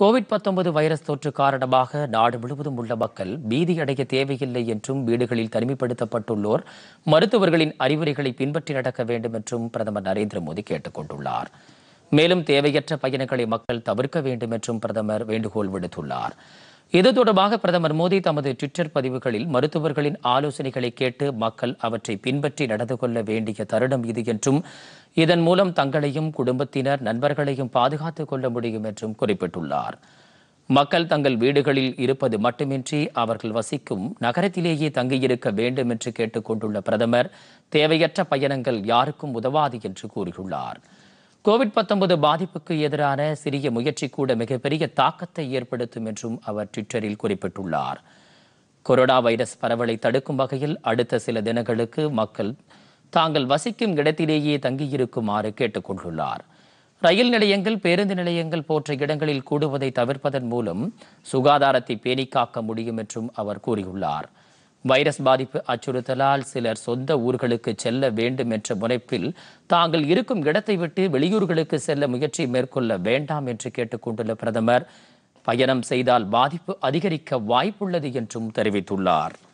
Covid பத்தொன்பது virus தொற்று காரணமாக நாடு முழுவதும் உள்ள மக்கள் பீதியடைய தேவையில்லை என்றும் வீடுகளில் தனிமைப்படுத்தப்பட்டுள்ளோர் மருத்துவர்களின் அறிவுரைகளை பின்பற்றி நடக்க வேண்டும் என்றும் பிரதமர் நரேந்திர மோடி கேட்டுக் கொண்டுள்ளார் மேலும் தேவையற்ற பயணங்களை மக்கள் தவிர்க்க வேண்டும் என்றும் பிரதமர் வேண்டுகோள் விடுத்துள்ளார் இது தொடர்பாக பிரதமர் மோடி தமது ட்விட்டர் பதிவுகளில் மருத்துவர்களின் ஆலோசனைகளை கேட்டு மக்கள் அவற்றை பின்பற்றி நடந்து கொள்ள வேண்டிய தருணம் இது என்றும் இதன் மூலம் தங்களையும் குடும்பத்தினர் நண்பர்களையும் பாதுகாத்துக் கொள்ள முடியும் என்றும் குறிப்பிட்டுள்ளார் மக்கள் தங்கள் வீடுகளில் இருப்பது மட்டுமின்றி அவர்கள் வசிக்கும் நகரத்திலேயே தங்கியிருக்க வேண்டும் என்று கேட்டுக்கொண்டுள்ள பிரதமர் தேவையற்ற பயணங்கள் யாருக்கும் உதவாது என்று கூறியுள்ளார் கோவிட் பத்தொன்பது பாதிப்புக்கு எதிரான சிறிய முயற்சி கூட மிகப்பெரிய தாக்கத்தை ஏற்படுத்தும் என்றும் அவர் ட்விட்டரில் குறிப்பிட்டுள்ளார் கொரோனா வைரஸ் பரவலை தடுக்கும் வகையில் அடுத்த சில தினங்களுக்கு மக்கள் தாங்கள் வசிக்கும் இடத்திலேயே தங்கியிருக்குமாறு கேட்டுக்கொண்டுள்ளார் ரயில் நிலையங்கள் பேருந்து நிலையங்கள் போன்ற இடங்களில் கூடுவதை தவிர்ப்பதன் மூலம் சுகாதாரத்தை பேணிக்காக்க முடியும் என்றும் அவர் கூறியுள்ளார் வைரஸ் பாதிப்பு அச்சுறுத்தலால் சிலர் சொந்த ஊர்களுக்கு செல்ல வேண்டும் என்ற முனைப்பில் தாங்கள் இருக்கும் இடத்தை விட்டு வெளியூர்களுக்கு செல்ல முயற்சி மேற்கொள்ள வேண்டாம் என்று கேட்டுக்கொண்டுள்ள பிரதமர் பயணம் செய்தால் பாதிப்பு அதிகரிக்க வாய்ப்புள்ளது என்றும் தெரிவித்துள்ளார்